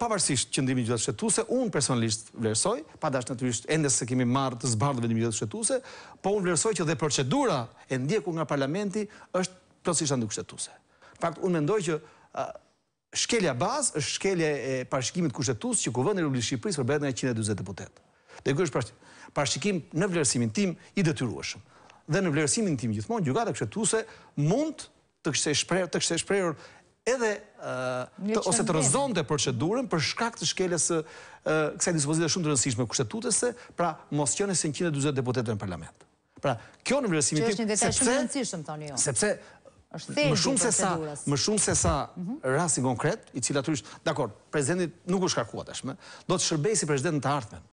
pavarësisht qëndrimi gjithat shtetuse, unë personalisht vlerësoj, pa dash natyrisht endes se kemi marrë të zbardhëve një gjithat shtetuse, po unë vlerësoj që dhe procedura e ndjeku nga parlamenti është plësisht anduk shtetuse. Në fakt, unë mendoj që shkelja bazë është shkelja e parshikimit kushtetus që ku vëndë e Rubli Shqipërisë për bretën e 120 deputet. Dhe kërë është parshikim në vlerësimin tim i detyrueshëm. Dhe në vlerësimin tim gjithmonë, gjugat e mund të kështë e shprejër edhe ose të rëzon procedurën për shkak të shkeles kësaj dispozitë shumë të rëndësishme kushtetutese, pra mos qënë e se 120 deputetëve në parlament. Pra, kjo në mërësimit tim... Që është një detaj shumë rëndësishme, thoni jo. Sepse, më shumë se sa më shumë se sa rrasin mhm. konkret, i cilë aturisht, dakor, prezidentit nuk është karkuat eshme, do të shërbej si prezidentin të artëmen,